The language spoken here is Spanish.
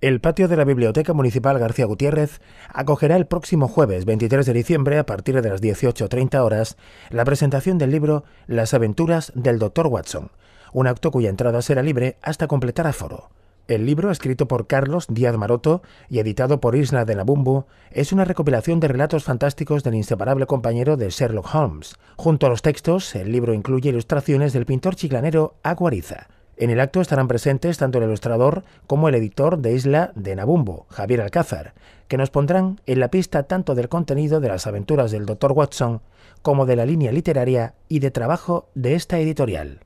El patio de la Biblioteca Municipal García Gutiérrez acogerá el próximo jueves 23 de diciembre a partir de las 18.30 horas la presentación del libro Las aventuras del Dr. Watson, un acto cuya entrada será libre hasta completar aforo. El libro, escrito por Carlos Díaz Maroto y editado por Isla de la es una recopilación de relatos fantásticos del inseparable compañero de Sherlock Holmes. Junto a los textos, el libro incluye ilustraciones del pintor chiclanero Aguariza. En el acto estarán presentes tanto el ilustrador como el editor de Isla de Nabumbo, Javier Alcázar, que nos pondrán en la pista tanto del contenido de las aventuras del Dr. Watson como de la línea literaria y de trabajo de esta editorial.